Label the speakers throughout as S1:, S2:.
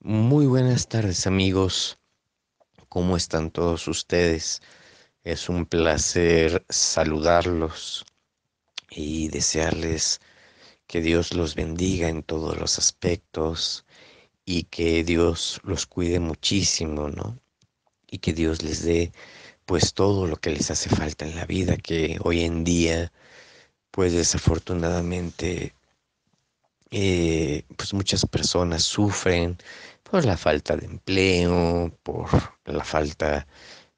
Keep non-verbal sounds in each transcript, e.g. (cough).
S1: Muy buenas tardes amigos, ¿cómo están todos ustedes? Es un placer saludarlos y desearles que Dios los bendiga en todos los aspectos y que Dios los cuide muchísimo, ¿no? Y que Dios les dé pues todo lo que les hace falta en la vida, que hoy en día pues desafortunadamente eh, pues muchas personas sufren por la falta de empleo, por la falta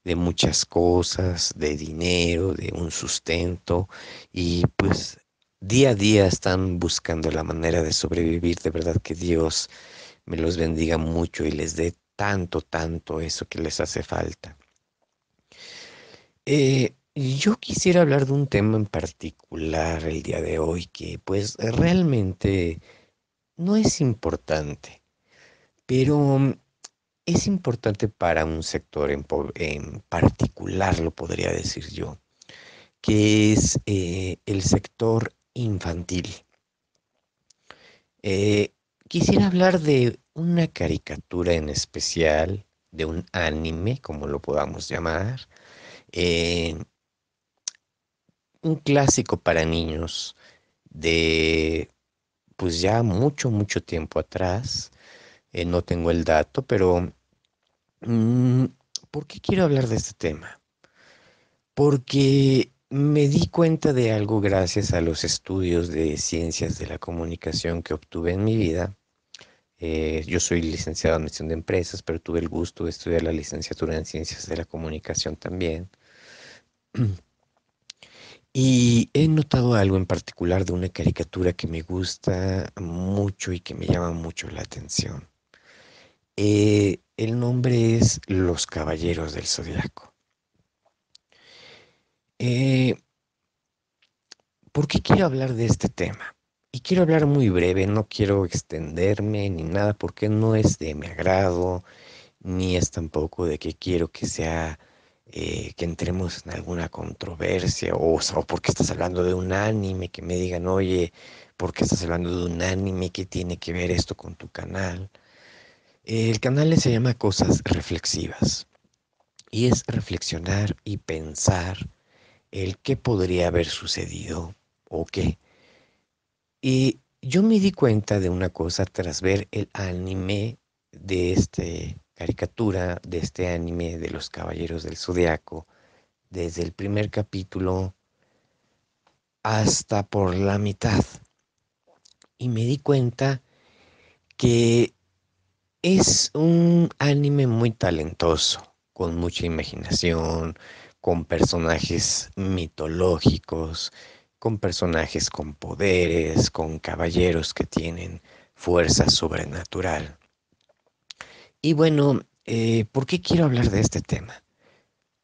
S1: de muchas cosas, de dinero, de un sustento y pues día a día están buscando la manera de sobrevivir. De verdad que Dios me los bendiga mucho y les dé tanto, tanto eso que les hace falta. Eh, yo quisiera hablar de un tema en particular el día de hoy que pues realmente no es importante, pero mm, es importante para un sector en, particular, lo podría decir yo, que es eh, el sector infantil. Eh, quisiera hablar de una caricatura en especial, de un anime, como lo podamos llamar, eh, un clásico para niños de pues ya mucho, mucho tiempo atrás. Eh, no tengo el dato, pero mm, ¿por qué quiero hablar de este tema? Porque me di cuenta de algo gracias a los estudios de ciencias de la comunicación que obtuve en mi vida. Eh, yo soy licenciado en gestión de empresas, pero tuve el gusto de estudiar la licenciatura en ciencias de la comunicación también. (clears throat) Y he notado algo en particular de una caricatura que me gusta mucho y que me llama mucho la atención. Eh, el nombre es Los Caballeros del Zodiaco. Eh, ¿Por qué quiero hablar de este tema? Y quiero hablar muy breve, no quiero extenderme ni nada porque no es de mi agrado, ni es tampoco de que quiero que sea eh, que entremos en alguna controversia o, o, porque estás hablando de un anime, que me digan, oye, ¿por qué estás hablando de un anime? ¿Qué tiene que ver esto con tu canal? El canal se llama Cosas Reflexivas y es reflexionar y pensar el qué podría haber sucedido o qué. Y yo me di cuenta de una cosa tras ver el anime de este caricatura de este anime de los Caballeros del Zodiaco, desde el primer capítulo hasta por la mitad. Y me di cuenta que es un anime muy talentoso, con mucha imaginación, con personajes mitológicos, con personajes con poderes, con caballeros que tienen fuerza sobrenatural. Y bueno, eh, ¿por qué quiero hablar de este tema?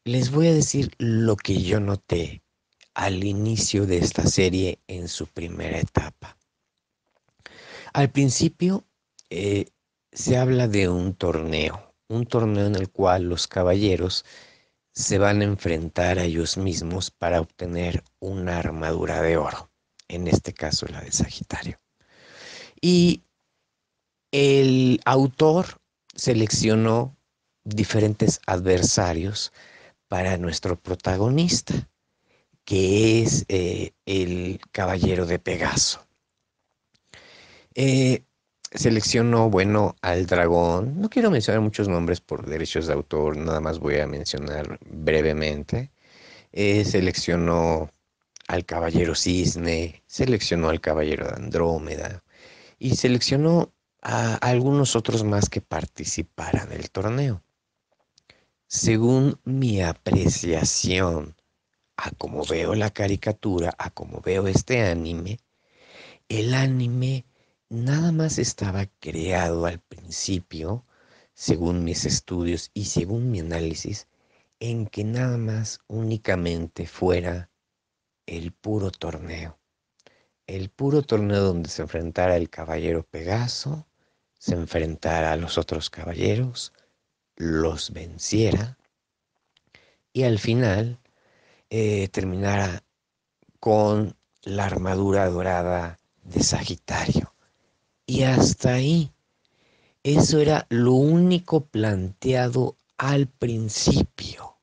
S1: Les voy a decir lo que yo noté al inicio de esta serie en su primera etapa. Al principio eh, se habla de un torneo, un torneo en el cual los caballeros se van a enfrentar a ellos mismos para obtener una armadura de oro, en este caso la de Sagitario. Y el autor seleccionó diferentes adversarios para nuestro protagonista, que es eh, el caballero de Pegaso. Eh, seleccionó, bueno, al dragón. No quiero mencionar muchos nombres por derechos de autor, nada más voy a mencionar brevemente. Eh, seleccionó al caballero cisne, seleccionó al caballero de Andrómeda y seleccionó a algunos otros más que participaran del torneo. Según mi apreciación, a como veo la caricatura, a como veo este anime, el anime nada más estaba creado al principio, según mis estudios y según mi análisis, en que nada más únicamente fuera el puro torneo el puro torneo donde se enfrentara el caballero Pegaso, se enfrentara a los otros caballeros, los venciera y al final eh, terminara con la armadura dorada de Sagitario. Y hasta ahí, eso era lo único planteado al principio.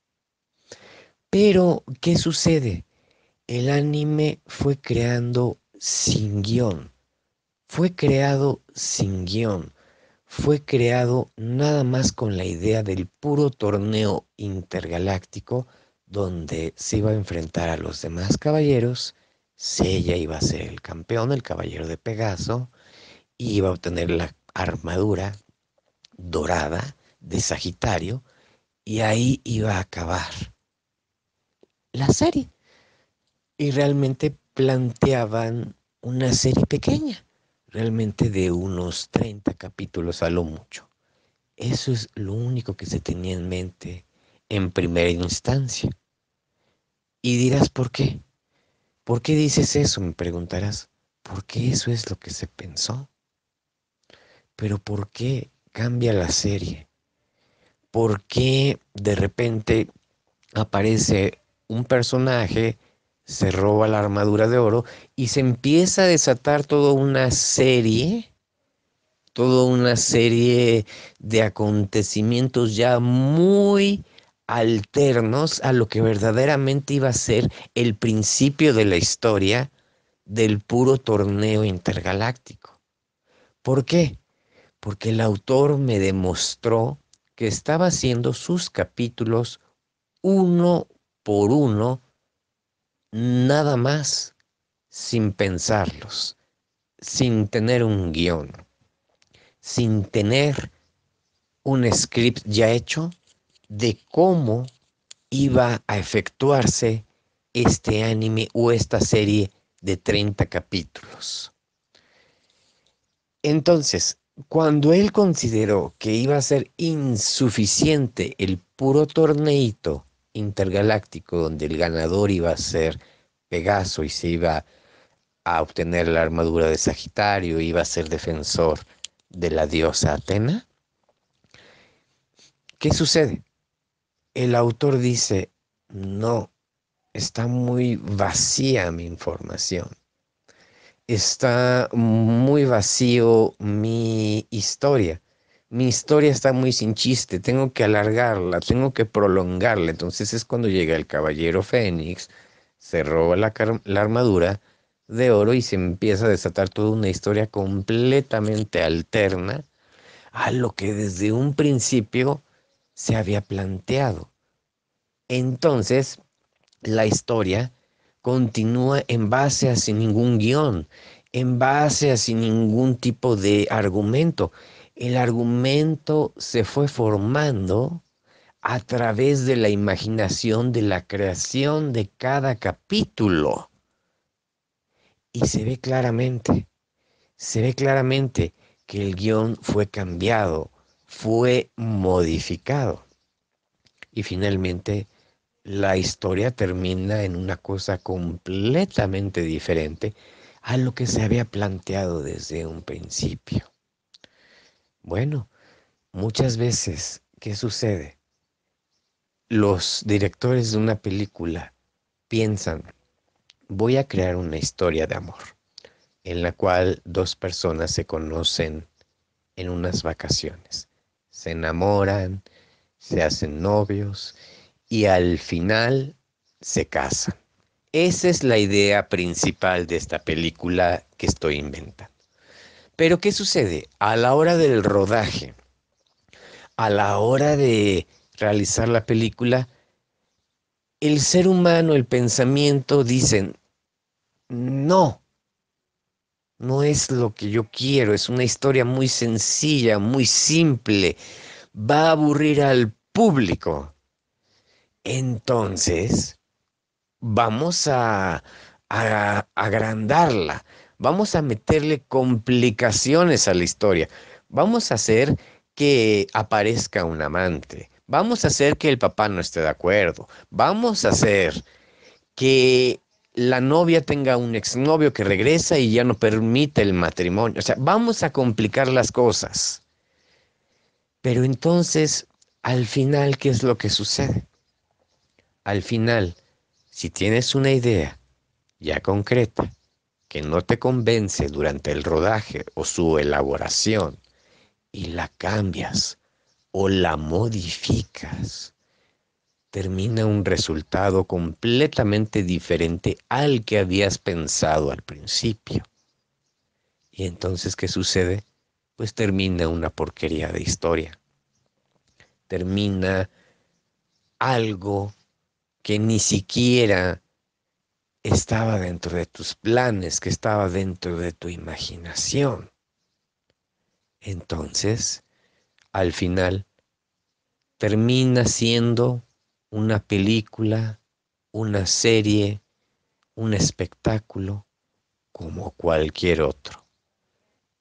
S1: Pero, ¿qué sucede? El anime fue creando sin guión. Fue creado sin guión. Fue creado nada más con la idea del puro torneo intergaláctico donde se iba a enfrentar a los demás caballeros. Sella iba a ser el campeón, el caballero de Pegaso, y iba a obtener la armadura dorada de Sagitario, y ahí iba a acabar la serie. Y realmente planteaban una serie pequeña, realmente de unos 30 capítulos a lo mucho. Eso es lo único que se tenía en mente en primera instancia. Y dirás, ¿por qué? ¿Por qué dices eso? Me preguntarás, ¿por qué eso es lo que se pensó. Pero ¿por qué cambia la serie? ¿Por qué de repente aparece un personaje se roba la armadura de oro y se empieza a desatar toda una serie, toda una serie de acontecimientos ya muy alternos a lo que verdaderamente iba a ser el principio de la historia del puro torneo intergaláctico. ¿Por qué? Porque el autor me demostró que estaba haciendo sus capítulos uno por uno nada más sin pensarlos, sin tener un guión, sin tener un script ya hecho de cómo iba a efectuarse este anime o esta serie de 30 capítulos. Entonces, cuando él consideró que iba a ser insuficiente el puro torneito intergaláctico donde el ganador iba a ser Pegaso y se iba a obtener la armadura de Sagitario, iba a ser defensor de la diosa Atena. ¿Qué sucede? El autor dice, no, está muy vacía mi información, está muy vacío mi historia mi historia está muy sin chiste, tengo que alargarla, tengo que prolongarla. Entonces es cuando llega el caballero Fénix, se roba la, armadura de oro y se empieza a desatar toda una historia completamente alterna a lo que desde un principio se había planteado. Entonces, la historia continúa en base a sin ningún guión, en base a sin ningún tipo de argumento, el argumento se fue formando a través de la imaginación de la creación de cada capítulo. Y se ve claramente, se ve claramente que el guión fue cambiado, fue modificado. Y finalmente la historia termina en una cosa completamente diferente a lo que se había planteado desde un principio. Bueno, muchas veces, ¿qué sucede? Los directores de una película piensan, voy a crear una historia de amor en la cual dos personas se conocen en unas vacaciones, se enamoran, se hacen novios y al final se casan. Esa es la idea principal de esta película que estoy inventando. Pero ¿qué sucede? A la hora del rodaje, a la hora de realizar la película, el ser humano, el pensamiento dicen, no, no es lo que yo quiero, es una historia muy sencilla, muy simple, va a aburrir al público. Entonces, vamos a, agrandarla, Vamos a meterle complicaciones a la historia. Vamos a hacer que aparezca un amante. Vamos a hacer que el papá no esté de acuerdo. Vamos a hacer que la novia tenga un exnovio que regresa y ya no permite el matrimonio. O sea, vamos a complicar las cosas. Pero entonces, al final, ¿qué es lo que sucede? Al final, si tienes una idea ya concreta, que no te convence durante el rodaje o su elaboración y la cambias o la modificas, termina un resultado completamente diferente al que habías pensado al principio. Y entonces, ¿qué sucede? Pues termina una porquería de historia. Termina algo que ni siquiera estaba dentro de tus planes, que estaba dentro de tu imaginación. Entonces, al final, termina siendo una película, una serie, un espectáculo como cualquier otro,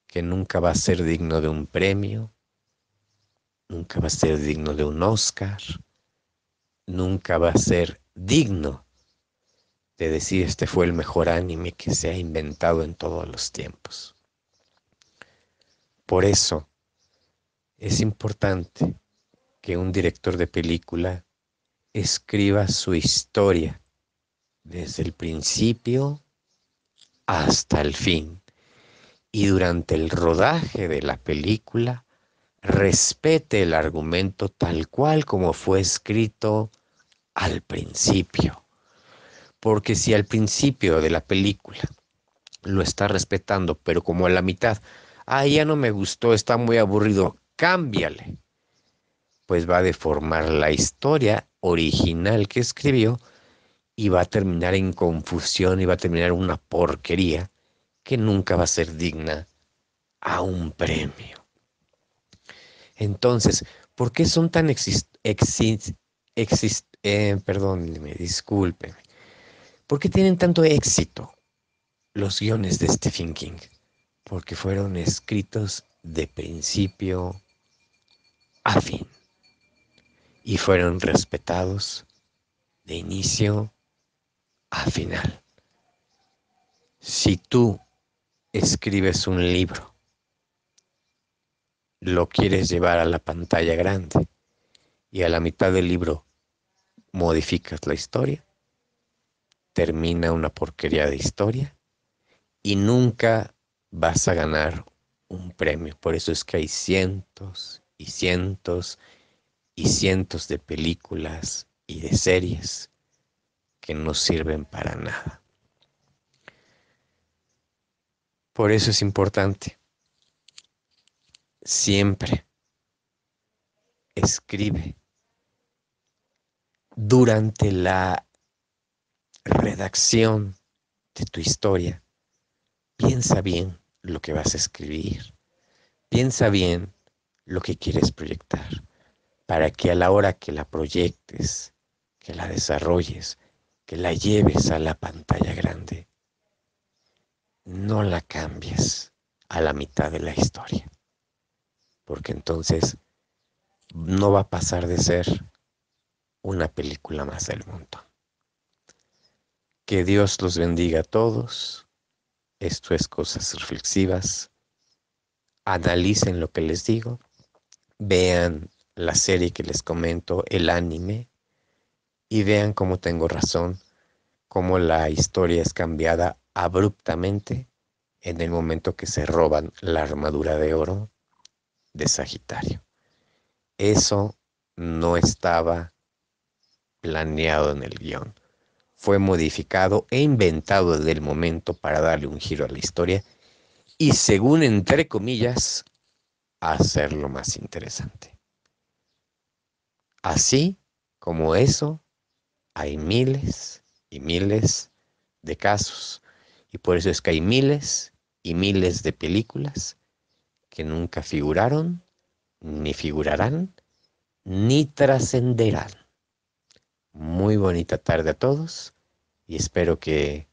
S1: que nunca va a ser digno de un premio, nunca va a ser digno de un Oscar, nunca va a ser digno de decir este fue el mejor anime que se ha inventado en todos los tiempos. Por eso es importante que un director de película escriba su historia desde el principio hasta el fin y durante el rodaje de la película respete el argumento tal cual como fue escrito al principio. Porque si al principio de la película lo está respetando, pero como a la mitad, ah, ya no me gustó, está muy aburrido, cámbiale. Pues va a deformar la historia original que escribió y va a terminar en confusión y va a terminar una porquería que nunca va a ser digna a un premio. Entonces, ¿por qué son tan exist, exist, eh, perdón, disculpen? ¿Por qué tienen tanto éxito los guiones de Stephen King? Porque fueron escritos de principio a fin y fueron respetados de inicio a final. Si tú escribes un libro, lo quieres llevar a la pantalla grande y a la mitad del libro modificas la historia, termina una porquería de historia y nunca vas a ganar un premio. Por eso es que hay cientos y cientos y cientos de películas y de series que no sirven para nada. Por eso es importante. Siempre escribe durante la redacción de tu historia. Piensa bien lo que vas a escribir. Piensa bien lo que quieres proyectar para que a la hora que la proyectes, que la desarrolles, que la lleves a la pantalla grande, no la cambies a la mitad de la historia. Porque entonces no va a pasar de ser una película más del montón. Que Dios los bendiga a todos. Esto es cosas reflexivas. Analicen lo que les digo. Vean la serie que les comento, el anime, y vean cómo tengo razón, cómo la historia es cambiada abruptamente en el momento que se roban la armadura de oro de Sagitario. Eso no estaba planeado en el guión fue modificado e inventado desde el momento para darle un giro a la historia y según entre comillas, hacerlo más interesante. Así como eso, hay miles y miles de casos. Y por eso es que hay miles y miles de películas que nunca figuraron, ni figurarán, ni trascenderán muy bonita tarde a todos y espero que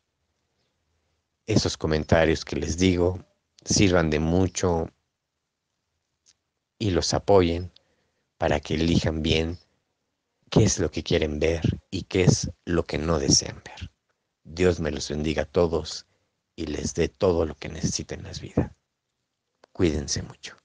S1: esos comentarios que les digo sirvan de mucho y los apoyen para que elijan bien qué es lo que quieren ver y qué es lo que no desean ver. Dios me los bendiga a todos y les dé todo lo que necesiten en las vidas. Cuídense mucho.